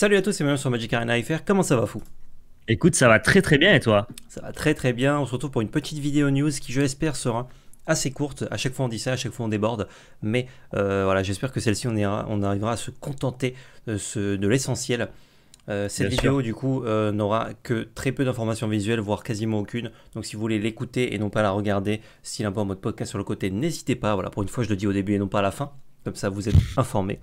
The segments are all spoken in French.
Salut à tous c'est bienvenue sur Magic Arena FR, comment ça va fou Écoute, ça va très très bien et toi Ça va très très bien, on se retrouve pour une petite vidéo news qui je l'espère sera assez courte, à chaque fois on dit ça, à chaque fois on déborde, mais euh, voilà, j'espère que celle-ci on, arrivera à se contenter de, l'essentiel. Euh, cette vidéo du coup euh, n'aura que très peu d'informations visuelles, voire quasiment aucune, donc si vous voulez l'écouter et non pas la regarder, s'il est un peu en mode podcast sur le côté, n'hésitez pas, voilà, pour une fois je le dis au début et non pas à la fin, comme ça vous êtes informés.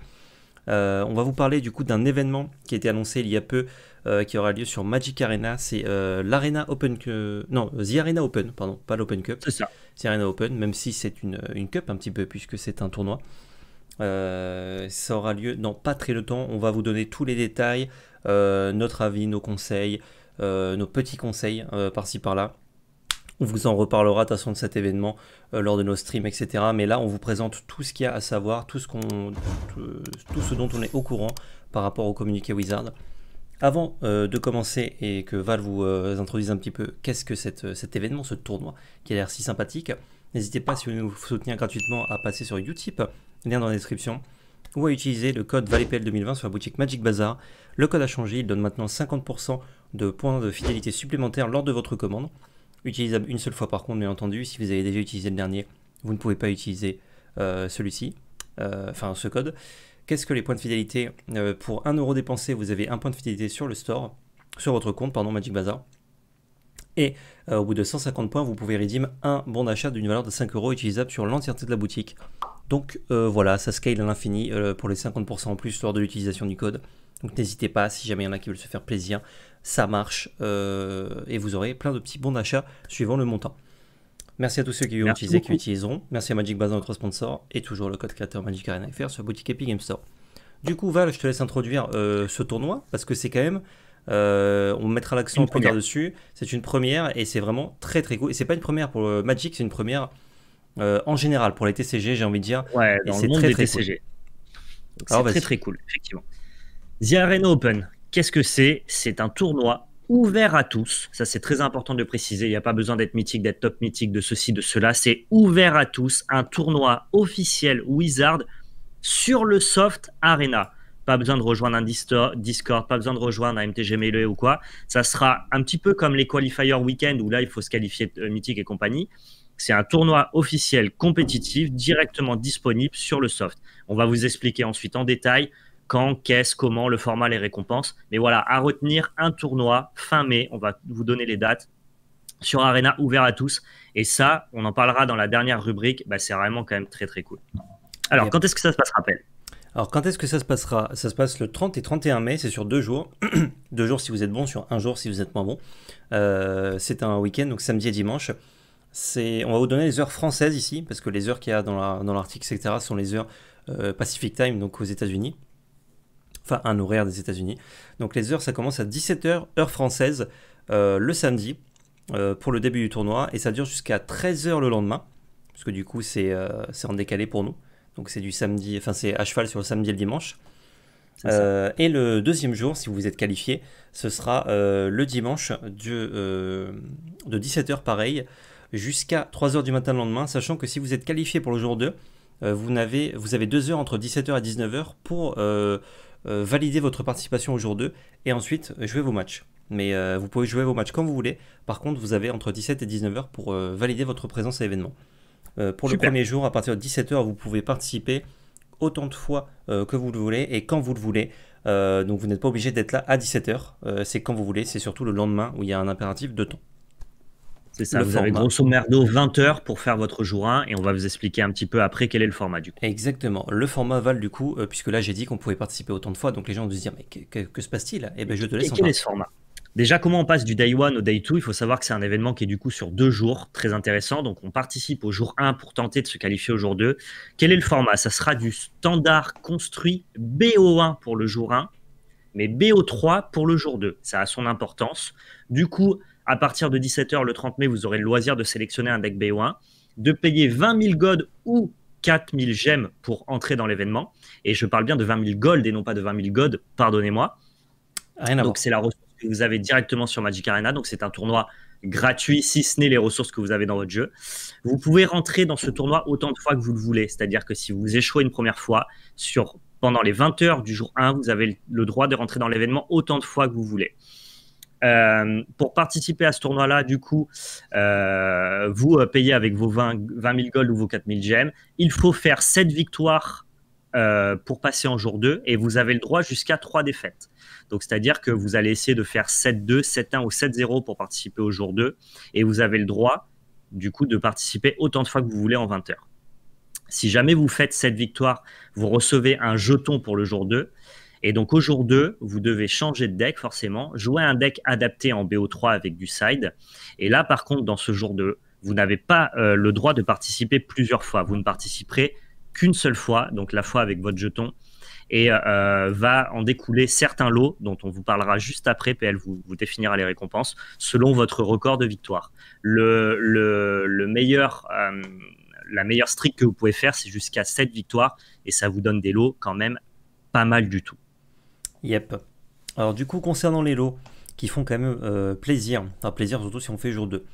Euh, on va vous parler du coup d'un événement qui a été annoncé il y a peu, euh, qui aura lieu sur Magic Arena. C'est euh, l'Arena Open Non, The Arena Open, pardon, pas l'Open Cup. C'est The Arena Open, même si c'est une, cup un petit peu, puisque c'est un tournoi. ça aura lieu dans pas très longtemps. On va vous donner tous les détails, notre avis, nos conseils, nos petits conseils par-ci par-là. On vous en reparlera de façon de cet événement euh, lors de nos streams, etc. Mais là, on vous présente tout ce qu'il y a à savoir, tout ce, euh, dont on est au courant par rapport au communiqué Wizard. Avant euh, de commencer et que Val vous introduise un petit peu qu'est-ce que cet événement, ce tournoi qui a l'air si sympathique, n'hésitez pas si vous nous soutenir gratuitement à passer sur Utip, lien dans la description, ou à utiliser le code ValetPL2020 sur la boutique Magic Bazaar. Le code a changé, il donne maintenant 50% de points de fidélité supplémentaires lors de votre commande utilisable une seule fois par contre, bien entendu. Si vous avez déjà utilisé le dernier, vous ne pouvez pas utiliser euh, celui-ci, euh, enfin ce code. Qu'est-ce que les points de fidélité euh, Pour 1 euro dépensé, vous avez un point de fidélité sur le store, sur votre compte, pardon, Magic Bazaar. Et au bout de 150 points, vous pouvez redeem un bon d'achat d'une valeur de 5 euros utilisable sur l'entièreté de la boutique. Donc voilà, ça scale à l'infini pour les 50% en plus lors de l'utilisation du code. Donc n'hésitez pas, si jamais il y en a qui veulent se faire plaisir, ça marche euh, et vous aurez plein de petits bons d'achat suivant le montant. Merci à tous ceux qui ont utilisé, qui utiliseront. Merci à Magic Base, notre sponsor, et toujours le code créateur Magic Arena FR sur boutique Epic Game Store. Du coup, Val, je te laisse introduire euh, ce tournoi parce que c'est quand même. Euh, on mettra l'accent plus tard dessus. C'est une première et c'est vraiment très très cool. Et c'est pas une première pour Magic, c'est une première en général pour les TCG, j'ai envie de dire. Ouais, dans le monde très, des très TCG. C'est très très cool, effectivement. The Arena Open, qu'est-ce que c'est C'est un tournoi ouvert à tous. Ça, c'est très important de préciser. Il n'y a pas besoin d'être mythique, d'être top mythique, de ceci, de cela. C'est ouvert à tous. Un tournoi officiel Wizard sur le Soft Arena. Pas besoin de rejoindre un Discord, pas besoin de rejoindre un MTG Melee ou quoi. Ça sera un petit peu comme les qualifiers week-end où là, il faut se qualifier euh, mythique et compagnie. C'est un tournoi officiel compétitif directement disponible sur le soft. On va vous expliquer ensuite en détail quand, qu'est-ce, comment, le format, les récompenses. Mais voilà, à retenir un tournoi fin mai, on va vous donner les dates sur Arena ouvert à tous. Et ça, on en parlera dans la dernière rubrique, bah, c'est vraiment quand même très très cool. Alors, quand est-ce que ça se passera, alors quand est-ce que ça se passera Ça se passe le 30 et 31 mai, c'est sur deux jours. deux jours si vous êtes bon, sur un jour si vous êtes moins bon. Euh, c'est un week-end, donc samedi et dimanche. C'est, on va vous donner les heures françaises ici, parce que les heures qu'il y a dans, l'article, etc., sont les heures euh, Pacific Time, donc aux États-Unis enfin un horaire des États-Unis. Donc les heures, ça commence à 17h, heure française, euh, le samedi, euh, pour le début du tournoi, et ça dure jusqu'à 13h le lendemain, parce que du coup euh, c'est en décalé pour nous. Donc c'est du samedi, enfin c'est à cheval sur le samedi et le dimanche. et le deuxième jour, si vous êtes qualifié, ce sera le dimanche du, de 17h pareil jusqu'à 3h du matin le lendemain, sachant que si vous êtes qualifié pour le jour 2, vous, avez, vous avez 2 heures entre 17h et 19h pour euh, valider votre participation au jour 2 et ensuite euh, jouer vos matchs. Mais euh, vous pouvez jouer vos matchs quand vous voulez. Par contre, vous avez entre 17 et 19 heures pour valider votre présence à l'événement. pour le premier jour, à partir de 17 heures, vous pouvez participer autant de fois que vous le voulez et quand vous le voulez. donc vous n'êtes pas obligé d'être là à 17 heures. c'est quand vous voulez. C'est surtout le lendemain où il y a un impératif de temps. C'est ça, vous avez grosso merdo 20 heures pour faire votre jour 1 et on va vous expliquer un petit peu après quel est le format du coup. Exactement, le format Val du coup, euh, puisque là j'ai dit qu'on pouvait participer autant de fois, donc les gens vont se dire mais que, se passe-t-il Et hein eh bien je te laisse et quel est ce format Déjà, comment on passe du day 1 au day 2 Il faut savoir que c'est un événement qui est du coup sur deux jours, très intéressant. Donc, on participe au jour 1 pour tenter de se qualifier au jour 2. Quel est le format Ça sera du standard construit BO1 pour le jour 1, mais BO3 pour le jour 2. Ça a son importance. Du coup, à partir de 17h le 30 mai, vous aurez le loisir de sélectionner un deck BO1, de payer 20 000 gold ou 4 000 gemmes pour entrer dans l'événement. Et je parle bien de 20 000 gold et non pas de 20 000 gold, pardonnez-moi. Donc c'est la ressource que vous avez directement sur Magic Arena. Donc c'est un tournoi gratuit, si ce n'est les ressources que vous avez dans votre jeu. Vous pouvez rentrer dans ce tournoi autant de fois que vous le voulez. C'est-à-dire que si vous échouez une première fois, sur, pendant les 20 heures du jour 1, vous avez le droit de rentrer dans l'événement autant de fois que vous voulez. Euh, pour participer à ce tournoi-là, du coup, euh, vous euh, payez avec vos 20, 20 000 gold ou vos 4 000 gemmes. Il faut faire 7 victoires pour passer en jour 2 et vous avez le droit jusqu'à 3 défaites. Donc, c'est-à-dire que vous allez essayer de faire 7-2, 7-1 ou 7-0 pour participer au jour 2 et vous avez le droit, du coup, de participer autant de fois que vous voulez en 20 heures. Si jamais vous faites cette victoire, vous recevez un jeton pour le jour 2 et donc au jour 2, vous devez changer de deck forcément, jouer un deck adapté en BO3 avec du side. Et là par contre, dans ce jour 2, vous n'avez pas euh, le droit de participer plusieurs fois. Vous ne participerez qu'une seule fois, donc la fois avec votre jeton. Et euh, euh, va en découler certains lots dont on vous parlera juste après. PL vous, vous définira les récompenses selon votre record de victoire. Le, meilleur... la meilleure streak que vous pouvez faire, c'est jusqu'à 7 victoires et ça vous donne des lots quand même pas mal du tout. Yep. Alors du coup, concernant les lots qui font quand même euh, plaisir, enfin plaisir surtout si on fait jour 2,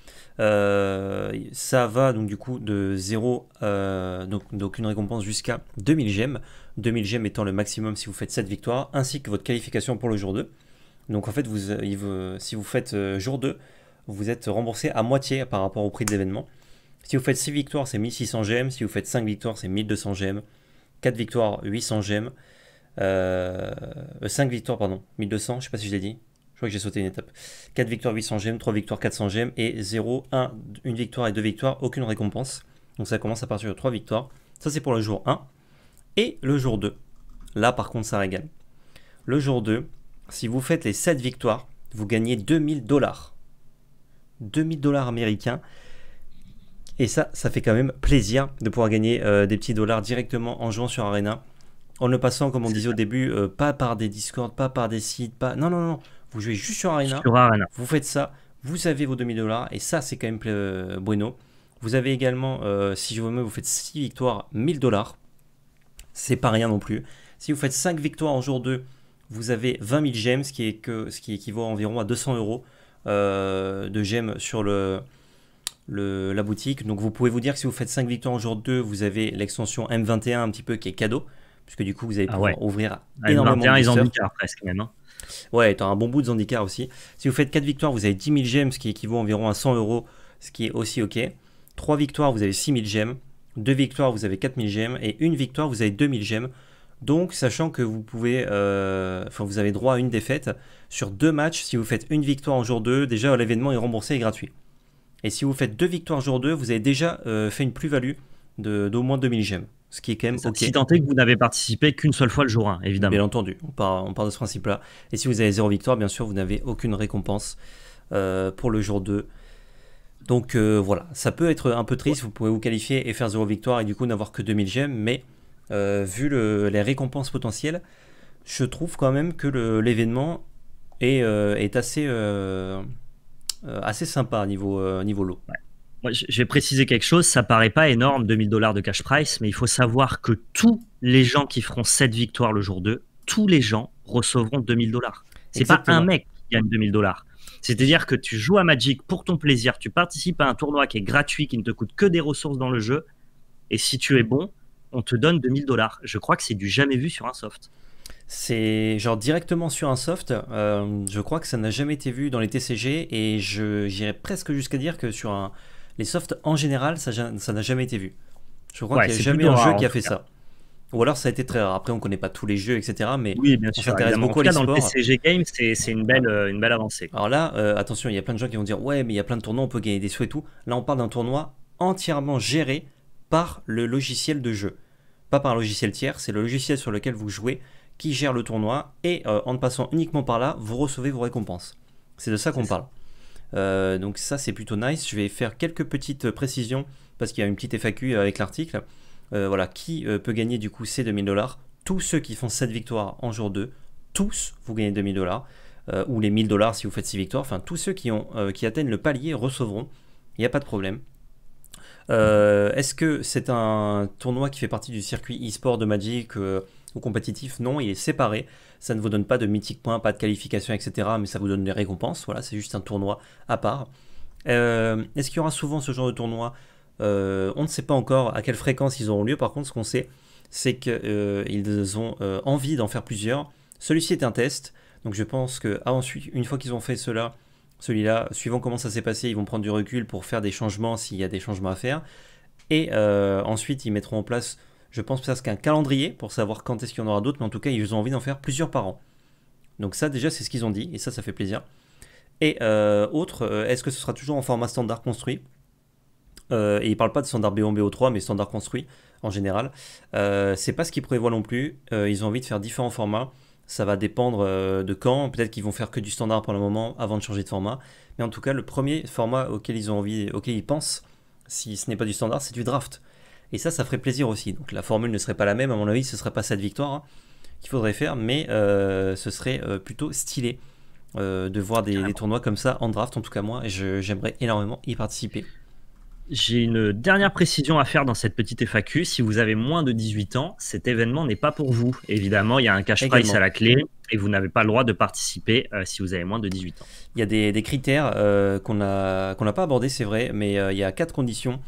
euh, ça va donc du coup de 0, euh, donc d'aucune récompense jusqu'à 2000 gemmes, 2000 gemmes étant le maximum si vous faites cette victoire, ainsi que votre qualification pour le jour 2. Donc en fait, vous, si vous faites jour 2, vous êtes remboursé à moitié par rapport au prix de l'événement. Si vous faites 6 victoires, c'est 1600 gemmes, si vous faites 5 victoires, c'est 1200 gemmes, 4 victoires, 800 gemmes. 5 euh, victoires, pardon. 1200, je sais pas si je l'ai dit. Je crois que j'ai sauté une étape. 4 victoires 800 gemmes, 3 victoires 400 gemmes et 0, 1, une victoire et 2 victoires, aucune récompense. Donc ça commence à partir de 3 victoires. Ça c'est pour le jour 1 et le jour 2. Là par contre ça régale. Le jour 2, si vous faites les 7 victoires, vous gagnez 2000 dollars. 2000 dollars américains. Et ça, ça fait quand même plaisir de pouvoir gagner euh, des petits dollars directement en jouant sur Arena. En ne passant, comme on disait au début, euh, pas par des Discord, pas par des sites, pas. Non, non, non. Vous jouez juste sur Arena. Sur Arena. Vous faites ça. Vous avez vos 2000 dollars. Et ça, c'est quand même euh, Bruno bueno. Vous avez également, euh, si je vous mets, vous faites 6 victoires, 1000 dollars. C'est pas rien non plus. Si vous faites 5 victoires en jour 2, vous avez 20 000 gemmes, ce qui, est que, ce qui équivaut à environ à 200 euros de gemmes sur le, la boutique. Donc vous pouvez vous dire que si vous faites 5 victoires en jour 2, vous avez l'extension M21 un petit peu qui est cadeau puisque du coup, vous allez ah pouvoir ouvrir énormément de cartes presque même. Ouais, t'as un bon bout de Zendikar aussi. Si vous faites 4 victoires, vous avez 10 000 gemmes, ce qui équivaut environ à 100 euros, ce qui est aussi OK. 3 victoires, vous avez 6 000 gemmes. 2 victoires, vous avez 4 000 gemmes. Et 1 victoire, vous avez 2 000 gemmes. Donc, sachant que vous pouvez, euh, vous avez droit à une défaite sur 2 matchs. Si vous faites 1 victoire en jour 2, déjà l'événement est remboursé et gratuit. Et si vous faites 2 victoires en jour 2, vous avez déjà euh, fait une plus-value d'au moins 2 000 gemmes. Ce qui est quand même Si que vous n'avez participé qu'une seule fois le jour 1, évidemment. Bien entendu, on part, de ce principe-là. Et si vous avez zéro victoire, bien sûr, vous n'avez aucune récompense euh, pour le jour 2. Donc euh, voilà, ça peut être un peu triste, vous pouvez vous qualifier et faire zéro victoire et du coup n'avoir que 2000 gemmes, mais euh, vu les récompenses potentielles, je trouve quand même que l'événement est, assez, sympa niveau, niveau lot je vais préciser quelque chose, ça paraît pas énorme, 2000 dollars de cash price, mais il faut savoir que tous les gens qui feront cette victoire le jour 2, tous les gens recevront 2000 dollars. C'est pas un mec qui gagne 2000 dollars. C'est-à-dire que tu joues à Magic pour ton plaisir, tu participes à un tournoi qui est gratuit, qui ne te coûte que des ressources dans le jeu, et si tu es bon, on te donne 2000 dollars. Je crois que c'est du jamais vu sur un soft. C'est genre directement sur un soft. Euh, je crois que ça n'a jamais été vu dans les TCG et j'irais presque jusqu'à dire que sur un, les softs en général, ça n'a jamais été vu. Je crois qu'il n'y a jamais un jeu qui a fait ça. Ou alors ça a été très rare. Après, on ne connaît pas tous les jeux, etc. Mais oui, bien s'intéresse beaucoup en tout cas, Dans le PCG Game, c'est euh, une belle, avancée. Alors là, euh, attention, il y a plein de gens qui vont dire Ouais, mais il y a plein de tournois, on peut gagner des sous et tout. Là, on parle d'un tournoi entièrement géré par le logiciel de jeu. Pas par un logiciel tiers, c'est le logiciel sur lequel vous jouez qui gère le tournoi. Et euh, en passant uniquement par là, vous recevez vos récompenses. C'est de ça qu'on parle. Euh, donc ça c'est plutôt nice. Je vais faire quelques petites précisions parce qu'il y a une petite FAQ avec l'article. Euh, voilà, qui euh, peut gagner du coup ces 2000 dollars Tous ceux qui font 7 victoires en jour 2, tous vous gagnez 2000 dollars. ou les 1000 dollars si vous faites 6 victoires. Enfin, tous ceux ont, qui atteignent le palier recevront. Il n'y a pas de problème. Est-ce que c'est un tournoi qui fait partie du circuit e-sport de Magic ou compétitif Non, il est séparé. Ça ne vous donne pas de mythique points, pas de qualification, etc. Mais ça vous donne des récompenses. Voilà, c'est juste un tournoi à part. Euh, est-ce qu'il y aura souvent ce genre de tournoi euh, On ne sait pas encore à quelle fréquence ils auront lieu. Par contre, ce qu'on sait, c'est qu'ils euh, ont envie d'en faire plusieurs. Celui-ci est un test. Donc je pense que ah, ensuite, une fois qu'ils ont fait cela, celui-là, suivant comment ça s'est passé, ils vont prendre du recul pour faire des changements s'il y a des changements à faire. Et ensuite, ils mettront en place je pense c'est un calendrier pour savoir quand est-ce qu'il y en aura d'autres, mais en tout cas, ils ont envie d'en faire plusieurs par an. Donc ça, déjà, c'est ce qu'ils ont dit, et ça, ça fait plaisir. Et euh, autre, euh, est-ce que ce sera toujours en format standard construit euh, Et ils ne parlent pas de standard B1, BO3, mais standard construit en général. Ce c'est pas ce qu'ils prévoient non plus. ils ont envie de faire différents formats. Ça va dépendre de quand. Peut-être qu'ils vont faire que du standard pour le moment avant de changer de format. Mais en tout cas, le premier format auquel ils ont envie, auquel ils pensent, si ce n'est pas du standard, c'est du draft. Et ça, ça ferait plaisir aussi. Donc la formule ne serait pas la même, à mon avis, ce ne serait pas cette victoire hein, qu'il faudrait faire, mais euh, ce serait euh, plutôt stylé euh, de voir des, tournois comme ça en draft. En tout cas, moi, j'aimerais énormément y participer. J'ai une dernière précision à faire dans cette petite FAQ. Si vous avez moins de 18 ans, cet événement n'est pas pour vous. Évidemment, il y a un cash price à la clé et vous n'avez pas le droit de participer si vous avez moins de 18 ans. Il y a des, critères qu'on n'a pas abordés, c'est vrai, mais il y a quatre conditions.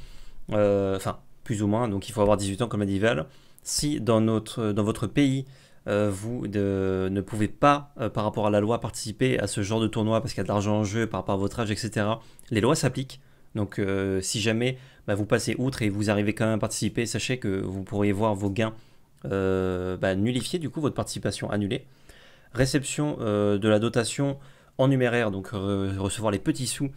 Enfin, plus ou moins, donc il faut avoir 18 ans comme médival Si dans, notre, dans votre pays, euh, vous ne pouvez pas, euh, par rapport à la loi, participer à ce genre de tournoi parce qu'il y a de l'argent en jeu par rapport à votre âge, etc., les lois s'appliquent. Donc euh, si jamais bah, vous passez outre et vous arrivez quand même à participer, sachez que vous pourriez voir vos gains bah, nullifiés, du coup votre participation annulée. Réception de la dotation en numéraire, donc recevoir les petits sous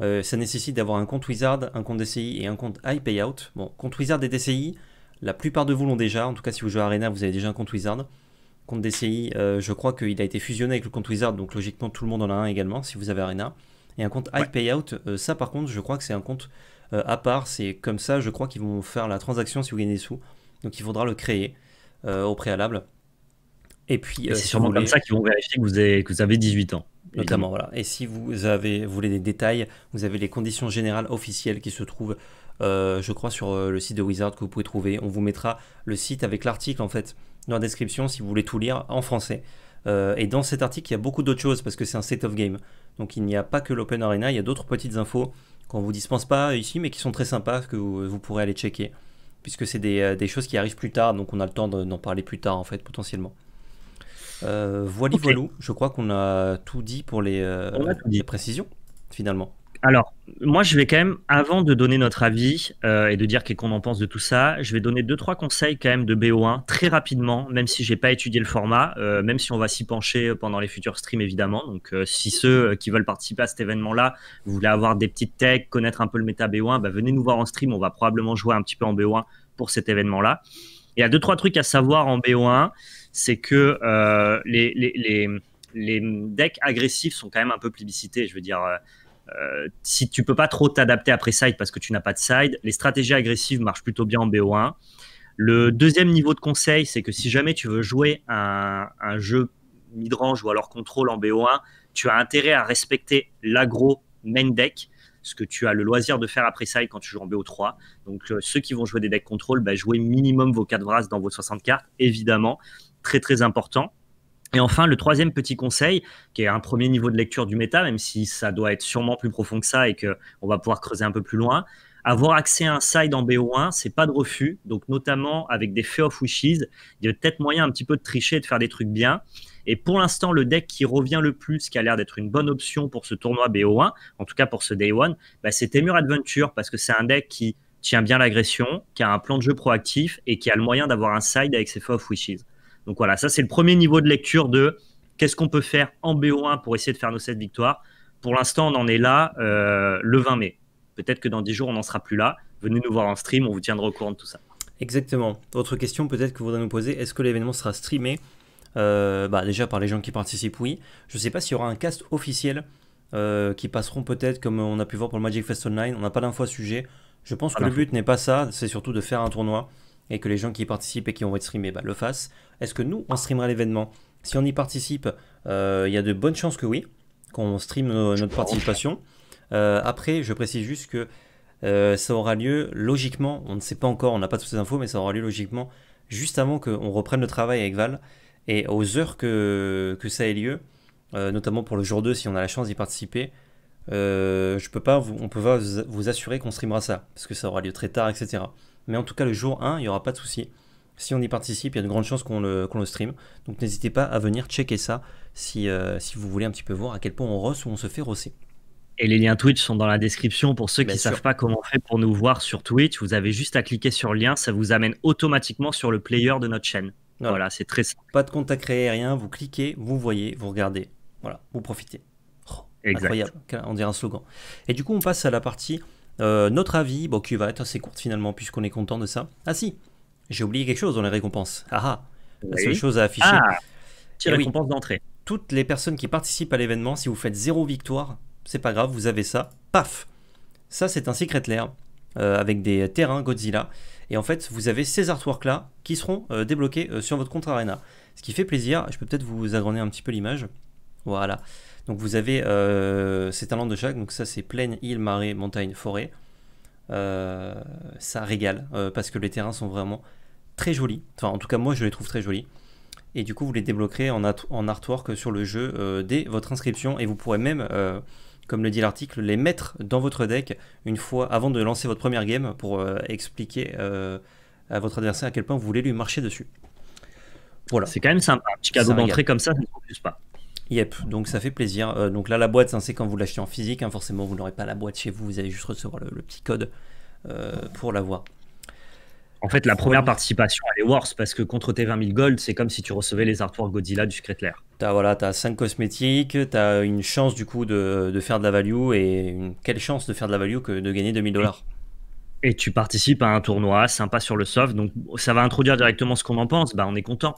euh, ça nécessite d'avoir un compte Wizard, un compte DCI et un compte High Payout. Bon, compte Wizard et DCI, la plupart de vous l'ont déjà. En tout cas, si vous jouez à Arena, vous avez déjà un compte Wizard. Compte DCI, euh, je crois qu'il a été fusionné avec le compte Wizard, donc logiquement tout le monde en a un également si vous avez Arena. Et un compte High Payout, euh, ça par contre, je crois que c'est un compte à part. C'est comme ça, je crois qu'ils vont faire la transaction si vous gagnez des sous. Donc il faudra le créer au préalable. Et puis. c'est sûrement comme ça qu'ils vont vérifier que vous avez 18 ans notamment. Voilà. Et si vous, avez, voulez des détails, vous avez les conditions générales officielles qui se trouvent, euh, je crois, sur euh, le site de Wizard que vous pouvez trouver. On vous mettra le site avec l'article, en fait, dans la description si vous voulez tout lire en français. Euh, et dans cet article, il y a beaucoup d'autres choses parce que c'est un set of game. Donc il n'y a pas que l'Open Arena, il y a d'autres petites infos qu'on ne vous dispense pas ici, mais qui sont très sympas, que vous, pourrez aller checker. Puisque c'est des, des, choses qui arrivent plus tard, donc on a le temps d'en parler plus tard, en fait, potentiellement voilà, euh, voilou, je crois qu'on a tout dit pour euh, les, précisions, finalement. Alors, moi, je vais quand même, avant de donner notre avis euh, et de dire qu'est-ce qu'on en pense de tout ça, je vais donner deux, trois conseils quand même de BO1 très rapidement, même si je n'ai pas étudié le format, même si on va s'y pencher pendant les futurs streams, évidemment. Donc, si ceux qui veulent participer à cet événement-là, vous voulez avoir des petites techs, connaître un peu le méta BO1, bah, venez nous voir en stream, on va probablement jouer un petit peu en BO1 pour cet événement-là. Il y a deux, trois trucs à savoir en BO1 c'est que euh, les, decks agressifs sont quand même un peu plébiscités. Je veux dire, euh, euh, si tu peux pas trop t'adapter après side parce que tu n'as pas de side, les stratégies agressives marchent plutôt bien en BO1. Le deuxième niveau de conseil, c'est que si jamais tu veux jouer un, jeu midrange ou alors contrôle en BO1, tu as intérêt à respecter l'agro main deck, ce que tu as le loisir de faire après side quand tu joues en BO3. Donc ceux qui vont jouer des decks contrôle, bah, jouez minimum vos 4 brasses dans vos 60 cartes, évidemment très très important. Et enfin, le troisième petit conseil, qui est un premier niveau de lecture du méta, même si ça doit être sûrement plus profond que ça et qu'on va pouvoir creuser un peu plus loin, avoir accès à un side en BO1, c'est pas de refus. Donc, notamment avec des faits of Wishes, il y a peut-être moyen un petit peu de tricher et de faire des trucs bien. Et pour l'instant, le deck qui revient le plus, qui a l'air d'être une bonne option pour ce tournoi BO1, en tout cas pour ce Day One, bah, c'est Temur Adventure, parce que c'est un deck qui tient bien l'agression, qui a un plan de jeu proactif et qui a le moyen d'avoir un side avec ses faits of Wishes. Donc voilà, ça c'est le premier niveau de lecture de qu'est-ce qu'on peut faire en BO1 pour essayer de faire nos 7 victoires. Pour l'instant, on en est là euh, le 20 mai. Peut-être que dans 10 jours, on n'en sera plus là. Venez nous voir en stream, on vous tiendra au courant de tout ça. Exactement. Autre question peut-être que vous voudrez nous poser, est-ce que l'événement sera streamé euh, bah, Déjà par les gens qui participent, oui. Je ne sais pas s'il y aura un cast officiel euh, qui passeront peut-être comme on a pu voir pour le Magic Fest Online. On n'a pas d'info à ce sujet. Je pense que le but n'est pas ça, c'est surtout de faire un tournoi et que les gens qui participent et qui vont être streamés bah, le fassent. Est-ce que nous, on streamera l'événement Si on y participe, euh, il y a de bonnes chances que oui, qu'on stream notre participation. Euh, après, je précise juste que euh, ça aura lieu logiquement, on ne sait pas encore, on n'a pas toutes ces infos, mais ça aura lieu logiquement juste avant qu'on reprenne le travail avec Val et aux heures que, que ça ait lieu, notamment pour le jour 2 si on a la chance d'y participer. je peux pas, on peut pas vous assurer qu'on streamera ça parce que ça aura lieu très tard, etc. Mais en tout cas, le jour 1, il n'y aura pas de souci. Si on y participe, il y a de grandes chances qu'on le, stream. Donc n'hésitez pas à venir checker ça si, euh, si vous voulez un petit peu voir à quel point on rosse ou on se fait rosser. Et les liens Twitch sont dans la description pour ceux qui ne savent pas comment on fait pour nous voir sur Twitch. Vous avez juste à cliquer sur le lien, ça vous amène automatiquement sur le player de notre chaîne. Voilà, c'est très simple. Pas de compte à créer, rien. Vous cliquez, vous voyez, vous regardez. Voilà, vous profitez. Oh, incroyable, on dirait un slogan. Et du coup, on passe à la partie euh, notre avis, bon, qui va être assez courte finalement, puisqu'on est content de ça. Ah si, j'ai oublié quelque chose dans les récompenses. Ah ah, la seule chose à afficher. Ah, récompense d'entrée. Toutes les personnes qui participent à l'événement, si vous faites zéro victoire, c'est pas grave, vous avez ça. Paf Ça, c'est un secret lair euh, avec des terrains Godzilla. Et en fait, vous avez ces artworks là qui seront euh, débloqués sur votre compte Arena. Ce qui fait plaisir. Je peux peut-être vous agrandir un petit peu l'image. Voilà. Donc vous avez euh, ces talents de jacques, donc ça c'est plaine, île, marée, montagne, forêt. Euh, ça régale euh, parce que les terrains sont vraiment très jolis. Enfin en tout cas moi je les trouve très jolis et du coup vous les débloquerez en, artwork sur le jeu dès votre inscription et vous pourrez même, comme le dit l'article, les mettre dans votre deck une fois avant de lancer votre première game pour expliquer à votre adversaire à quel point vous voulez lui marcher dessus. Voilà. C'est quand même sympa, un petit cadeau d'entrée comme ça, ça ne refuse pas. Yep, donc ça fait plaisir. Euh, donc là, la boîte, hein, c'est quand vous l'achetez en physique. Hein. forcément, vous n'aurez pas la boîte chez vous, vous allez juste recevoir le, petit code euh, pour l'avoir. En fait, la première participation, elle est worse parce que contre tes 20 000 gold, c'est comme si tu recevais les artworks Godzilla du Secret Lair. T'as voilà, as 5 cosmétiques, t'as une chance du coup de, faire de la value et une, quelle chance de faire de la value que de gagner 2000 dollars. Et tu participes à un tournoi sympa sur le soft, donc ça va introduire directement ce qu'on en pense. Bah, on est content.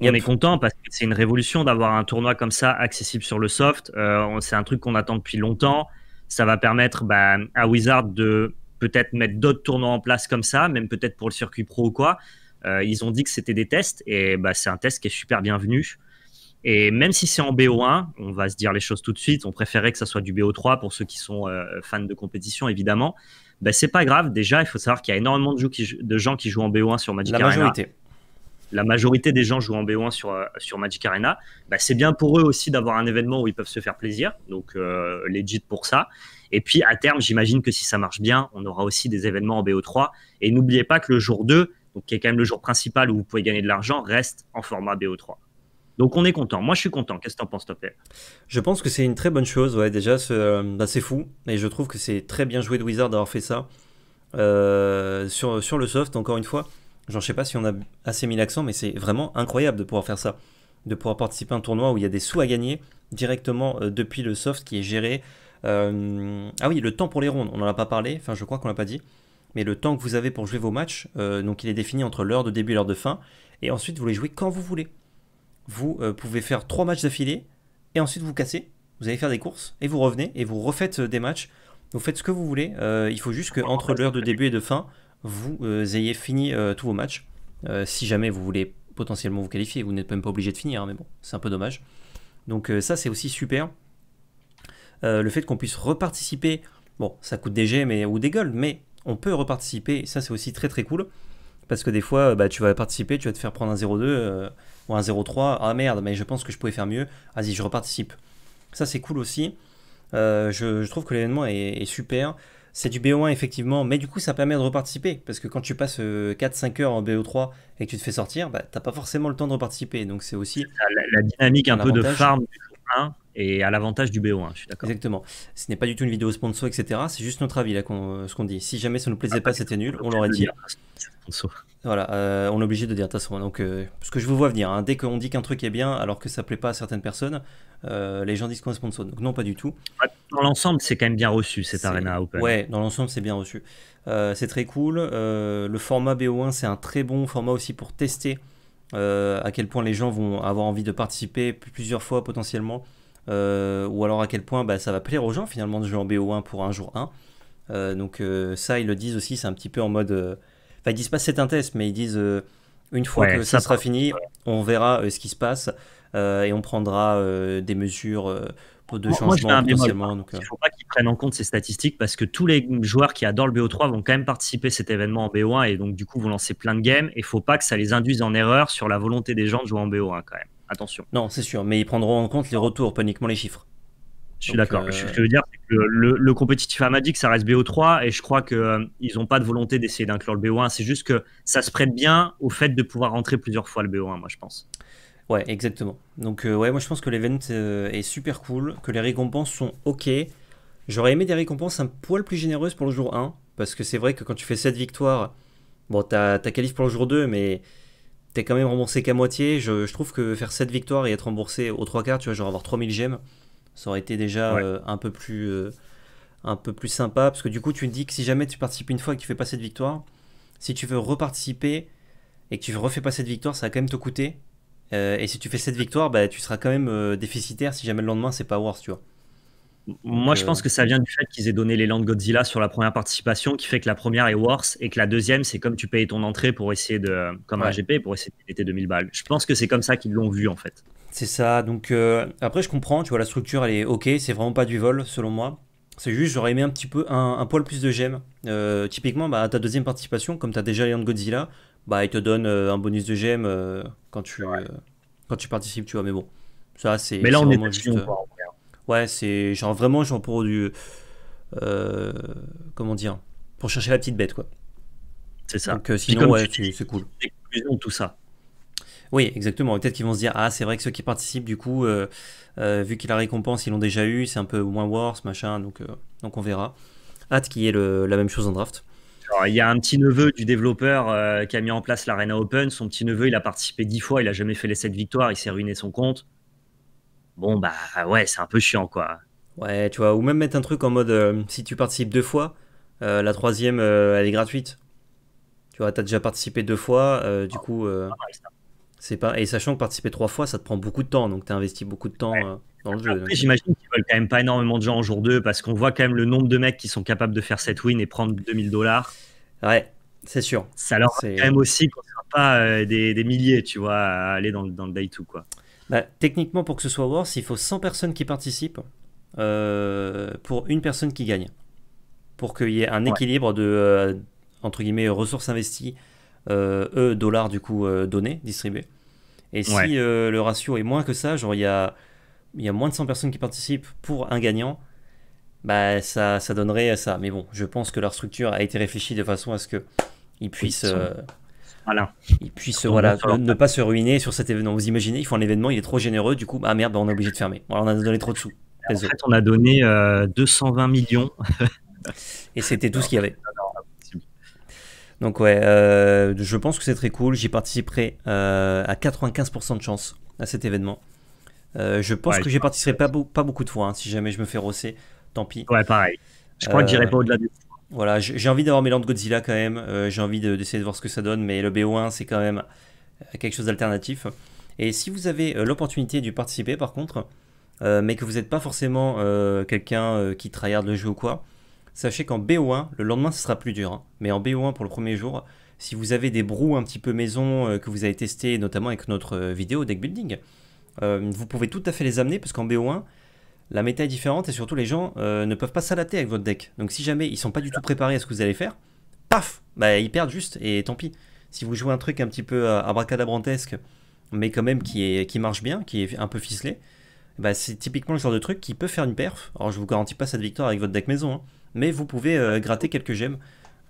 On est content parce que c'est une révolution d'avoir un tournoi comme ça accessible sur le soft. Euh, c'est un truc qu'on attend depuis longtemps. Ça va permettre bah, à Wizard de peut-être mettre d'autres tournois en place comme ça, même peut-être pour le circuit pro ou quoi. Euh, ils ont dit que c'était des tests et bah, c'est un test qui est super bienvenu. Et même si c'est en BO1, on va se dire les choses tout de suite, on préférait que ça soit du BO3 pour ceux qui sont euh, fans de compétition évidemment. Bah, c'est pas grave, déjà il faut savoir qu'il y a énormément de, de, gens qui jouent en BO1 sur Magic La majorité la majorité des gens jouent en BO1 sur, euh, sur Magic Arena, bah, c'est bien pour eux aussi d'avoir un événement où ils peuvent se faire plaisir. Donc, euh, legit pour ça. Et puis, à terme, j'imagine que si ça marche bien, on aura aussi des événements en BO3. Et n'oubliez pas que le jour 2, donc, qui est quand même le jour principal où vous pouvez gagner de l'argent, reste en format BO3. Donc on est content. Moi je suis content. Qu'est-ce que en penses, Topel Je pense que c'est une très bonne chose. Ouais, déjà euh, bah, c'est fou. Et je trouve que c'est très bien joué de Wizard d'avoir fait ça euh, sur, sur le soft, encore une fois. Genre, je sais pas si on a assez mis l'accent, mais c'est vraiment incroyable de pouvoir faire ça. De pouvoir participer à un tournoi où il y a des sous à gagner directement euh, depuis le soft qui est géré. Euh, ah oui, le temps pour les rondes, on n'en a pas parlé, enfin je crois qu'on l'a pas dit. Mais le temps que vous avez pour jouer vos matchs, euh, donc il est défini entre l'heure de début et l'heure de fin. Et ensuite, vous les jouez quand vous voulez. Vous pouvez faire trois matchs d'affilée, et ensuite vous cassez, vous allez faire des courses, et vous revenez, et vous refaites des matchs. Vous faites ce que vous voulez. il faut juste qu'entre l'heure de début et de fin, vous euh, ayez fini euh, tous vos matchs. Euh, si jamais vous voulez potentiellement vous qualifier, vous n'êtes même pas obligé de finir, hein, mais bon, c'est un peu dommage. Donc ça, c'est aussi super. le fait qu'on puisse reparticiper, bon, ça coûte des jets mais, ou des golds, mais on peut reparticiper, ça c'est aussi très très cool parce que des fois bah, tu vas participer, tu vas te faire prendre un 0-2 ou un 0-3 ah merde, mais je pense que je pouvais faire mieux, vas-y, je reparticipe. Ça c'est cool aussi. je, trouve que l'événement est, super. C'est du BO1 effectivement, mais du coup ça permet de reparticiper, parce que quand tu passes 4-5 euh, heures en BO3 et que tu te fais sortir, bah, t'as pas forcément le temps de reparticiper, donc c'est aussi... La, dynamique un, peu de farm du 1, et à l'avantage du BO1, je suis d'accord. Exactement. Ce n'est pas du tout une vidéo sponsor, etc. C'est juste notre avis, là, euh, ce qu'on dit. Si jamais ça ne nous plaisait ah, pas, c'était nul, on l'aurait dit. voilà, euh, on est obligé de dire, de toute façon. Hein. Donc, euh, que je vous vois venir, hein, dès qu'on dit qu'un truc est bien alors que ça ne plaît pas à certaines personnes, les gens disent qu'on est sponsor. Donc, non, pas du tout. Dans l'ensemble, c'est quand même bien reçu cette Arena Open. Ouais, dans l'ensemble, c'est bien reçu. c'est très cool. le format BO1, c'est un très bon format aussi pour tester à quel point les gens vont avoir envie de participer plusieurs fois potentiellement. Euh, ou alors à quel point bah, ça va plaire aux gens finalement de jouer en BO1 pour un jour 1. Euh, donc euh, ça, ils le disent aussi, c'est un petit peu en mode... Enfin, ils disent pas c'est un test, mais ils disent une fois que ça, sera fini, on verra ce qui se passe et on prendra des mesures de changement Il ne faut pas qu'ils prennent en compte ces statistiques parce que tous les joueurs qui adorent le BO3 vont quand même participer à cet événement en BO1 et donc du coup vont lancer plein de games et il faut pas que ça les induise en erreur sur la volonté des gens de jouer en BO1 quand même. Attention. Non, c'est sûr, mais ils prendront en compte les retours, pas uniquement les chiffres. Je suis d'accord. Euh, Ce que je veux dire, c'est que le, le compétitif Amadic, ça reste BO3, et je crois qu'ils euh, ils n'ont pas de volonté d'essayer d'inclure le BO1. C'est juste que ça se prête bien au fait de pouvoir rentrer plusieurs fois le BO1, moi, je pense. Ouais, exactement. Donc, euh, ouais, moi, je pense que l'event est super cool, que les récompenses sont OK. J'aurais aimé des récompenses un poil plus généreuses pour le jour 1, parce que c'est vrai que quand tu fais 7 victoires, bon, t'as as qualif pour le jour 2, mais t'es quand même remboursé qu'à moitié. Je, trouve que faire 7 victoires et être remboursé aux 3 quarts, tu vois, genre avoir 3000 gemmes, ça aurait été déjà euh, un, peu plus, euh, un peu plus sympa. Parce que du coup, tu te dis que si jamais tu participes une fois et que tu fais pas cette victoire, si tu veux reparticiper et que tu refais pas cette victoire, ça va quand même te coûter. Euh, et si tu fais cette victoire, bah, tu seras quand même déficitaire si jamais le lendemain c'est pas worse, tu vois. Moi, je pense euh, que ça vient du fait qu'ils aient donné l'élan de Godzilla sur la première participation, qui fait que la première est worse et que la deuxième, c'est comme tu payes ton entrée pour essayer de, comme un GP pour essayer de tes 2000 balles. Je pense que c'est comme ça qu'ils l'ont vu en fait. C'est ça. Donc euh, après, je comprends. Tu vois, la structure, elle est ok. C'est vraiment pas du vol, selon moi. C'est juste, j'aurais aimé un petit peu un, poil plus de gemmes. Euh, typiquement, bah, ta deuxième participation, comme tu as déjà l'élan de Godzilla, bah, il te donne un bonus de gemmes quand tu quand tu participes, tu vois. Mais bon, ça c'est. Mais là, on est juste. Ouais, c'est genre vraiment genre pour du. Euh, comment dire Pour chercher la petite bête, quoi. C'est ça. Donc, euh, sinon, c'est cool. tout ça. Oui, exactement. Peut-être qu'ils vont se dire Ah, c'est vrai que ceux qui participent, du coup, euh, vu qu'il la récompense, ils l'ont déjà eu, c'est un peu moins worse, machin, donc, donc on verra. Hâte qu'il est la même chose en draft. il y a un petit neveu du développeur qui a mis en place l'Arena Open. Son petit neveu, il a participé dix fois, il a jamais fait les sept victoires, il s'est ruiné son compte bon, bah ouais, c'est un peu chiant, quoi. Ouais, tu vois, ou même mettre un truc en mode euh, si tu participes deux fois, euh, la troisième, euh, elle est gratuite. Tu vois, t'as déjà participé deux fois, du coup, ah, c'est pas. Et sachant que participer trois fois, ça te prend beaucoup de temps, donc t'as investi beaucoup de temps dans le jeu. J'imagine qu'ils veulent quand même pas énormément de gens en jour 2 parce qu'on voit quand même le nombre de mecs qui sont capables de faire cette win et prendre 2000 dollars. Ouais, c'est sûr. Ça leur quand même aussi qu'on pas des, milliers, tu vois, à aller dans, dans le day 2, quoi. Bah, techniquement, pour que ce soit worse, il faut 100 personnes qui participent euh, pour une personne qui gagne. Pour qu'il y ait un équilibre de, euh, entre guillemets, ressources investies, euh, dollars du coup donnés, distribués. Et si le ratio est moins que ça, genre il y a, y moins de 100 personnes qui participent pour un gagnant, bah ça, donnerait ça. Mais bon, je pense que leur structure a été réfléchie de façon à ce que ils puissent... Voilà. puisse voilà, ne, pas se ruiner sur cet événement. Vous imaginez, ils font un événement, il est trop généreux, du coup, ah merde, bah, on est obligé de fermer. on a donné trop de sous. En fait, on a donné 220 euh, millions. Et c'était tout ce qu'il y avait. Ah, Donc ouais, euh, je pense que c'est très cool. J'y participerai euh, à 95% de chance à cet événement. je pense que j'y participerai pas, pas, beaucoup de fois. Hein. si jamais je me fais rosser, tant pis. Ouais, pareil. Je crois que j'irai pas au-delà ça. Voilà, j'ai envie d'avoir mes Land Godzilla quand même. Euh, j'ai envie d'essayer de, voir ce que ça donne, mais le BO1 c'est quand même euh, quelque chose d'alternatif. Et si vous avez euh, l'opportunité de participer par contre, mais que vous n'êtes pas forcément quelqu'un qui tryhard le jeu ou quoi, sachez qu'en BO1, le lendemain ce sera plus dur. Hein. Mais en BO1 pour le premier jour, si vous avez des brous un petit peu maison que vous avez testé, notamment avec notre vidéo deck building, vous pouvez tout à fait les amener parce qu'en BO1, la méta est différente et surtout les gens euh, ne peuvent pas s'adapter avec votre deck. Donc si jamais ils sont pas du tout préparés à ce que vous allez faire, paf, bah ils perdent juste et tant pis. Si vous jouez un truc un petit peu euh, abracadabrantesque, mais quand même qui, est, qui marche bien, qui est un peu ficelé, bah, c'est typiquement le genre de truc qui peut faire une perf. Alors je vous garantis pas cette victoire avec votre deck maison, hein, mais vous pouvez euh, gratter quelques gemmes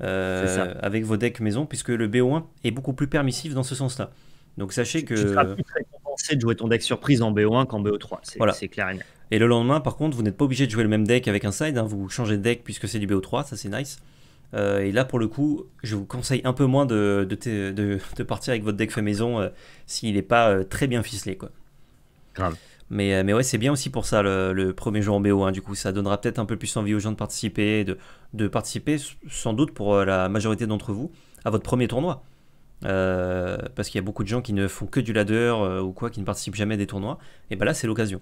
avec vos decks maison, puisque le BO1 est beaucoup plus permissif dans ce sens-là. Donc sachez que c'est de jouer ton deck surprise en BO1 qu'en BO3. C'est clair et net. Et le lendemain, par contre, vous n'êtes pas obligé de jouer le même deck avec un side. Hein. vous changez de deck puisque c'est du BO3, ça c'est nice. Euh, et là, pour le coup, je vous conseille un peu moins de, de, de, partir avec votre deck fait maison euh, s'il n'est pas euh, très bien ficelé. Quoi. Grave. Mais, mais ouais, c'est bien aussi pour ça le, premier jour en BO. 1 du coup, ça donnera peut-être un peu plus envie aux gens de participer, de, participer sans doute pour la majorité d'entre vous à votre premier tournoi. Euh, parce qu'il y a beaucoup de gens qui ne font que du ladder euh, ou quoi, qui ne participent jamais à des tournois, et ben là c'est l'occasion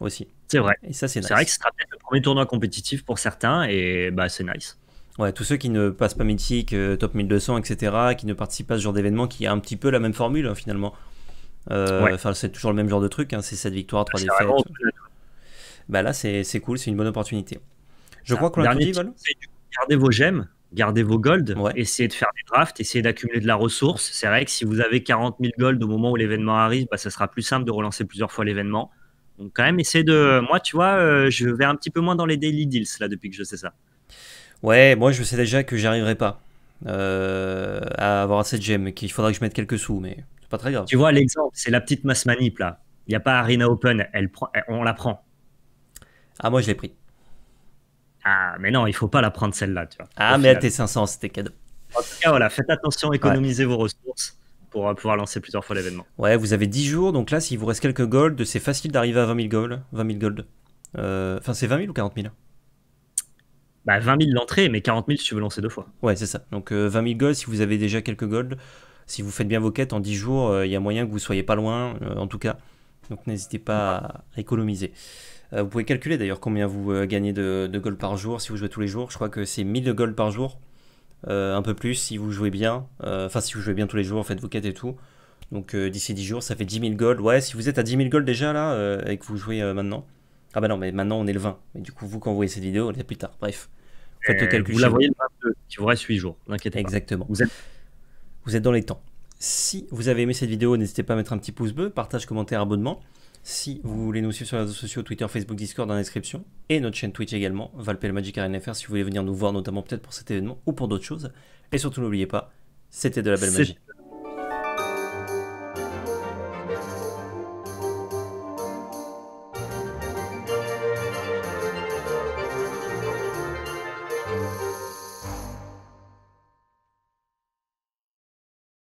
aussi. C'est vrai. Et ça c'est vrai que ce sera peut-être le premier tournoi compétitif pour certains, et bah c'est nice. Ouais, tous ceux qui ne passent pas Mythique, euh, Top 1200, etc., qui ne participent pas à ce genre d'événement, qui a un petit peu la même formule hein, finalement. Euh, C'est toujours le même genre de truc, hein, c'est 7 victoires, 3 défaites. Bah là c'est cool, c'est une bonne opportunité. Je crois qu'on l'a tout dit, Gardez vos gemmes, gardez vos golds, essayez de faire des drafts, essayez d'accumuler de la ressource. C'est vrai que si vous avez 40 000 golds au moment où l'événement arrive, bah, ça sera plus simple de relancer plusieurs fois l'événement. Donc quand même, essayez de... Moi, tu vois, euh, je vais un petit peu moins dans les daily deals, là, depuis que je sais ça. Ouais, moi, je sais déjà que j'arriverai pas euh, à avoir assez de gemmes, qu'il faudra que je mette quelques sous, mais c'est pas très grave. Tu vois, l'exemple, c'est la petite masse manip, là. Il n'y a pas Arena Open, elle, on la prend. Ah, moi, je l'ai pris. Ah, mais non, il faut pas la prendre celle-là. Tu vois, ah, mais à tes 500, c'était cadeau. En tout cas, voilà, faites attention, économisez vos ressources pour euh, pouvoir lancer plusieurs fois l'événement. Ouais, vous avez 10 jours, donc là, s'il vous reste quelques gold, c'est facile d'arriver à 20 000 gold. 20 gold. Euh, enfin, c'est 20 000 ou 40 000 bah, 20 000 l'entrée, mais 40 000 si tu veux lancer deux fois. Ouais, c'est ça. Donc 20 euh, 000 gold si vous avez déjà quelques gold. Si vous faites bien vos quêtes en 10 jours, il y a moyen que vous soyez pas loin, en tout cas. Donc n'hésitez pas à économiser. Euh, vous pouvez calculer d'ailleurs combien vous euh, gagnez de, gold par jour si vous jouez tous les jours. Je crois que c'est 1000 gold par jour. Euh, un peu plus si vous jouez bien. Enfin, si vous jouez bien tous les jours, faites vos quêtes et tout. Donc d'ici 10 jours, ça fait 10 000 gold. Ouais, si vous êtes à 10 000 gold déjà là, et que vous jouez maintenant. Ah bah non, mais maintenant on est le 20. mais du coup, vous, quand vous voyez cette vidéo, on est plus tard. Bref. Faites le calcul. Vous la voyez le vous reste 8 jours. N'inquiétez Exactement. Vous êtes... vous êtes dans les temps. Si vous avez aimé cette vidéo, n'hésitez pas à mettre un petit pouce bleu, partage, commentaire, abonnement. Si vous voulez nous suivre sur les réseaux sociaux, Twitter, Facebook, Discord dans la description et notre chaîne Twitch également, Valpel Magic FR si vous voulez venir nous voir notamment peut-être pour cet événement ou pour d'autres choses. Et surtout n'oubliez pas, c'était de la belle magie.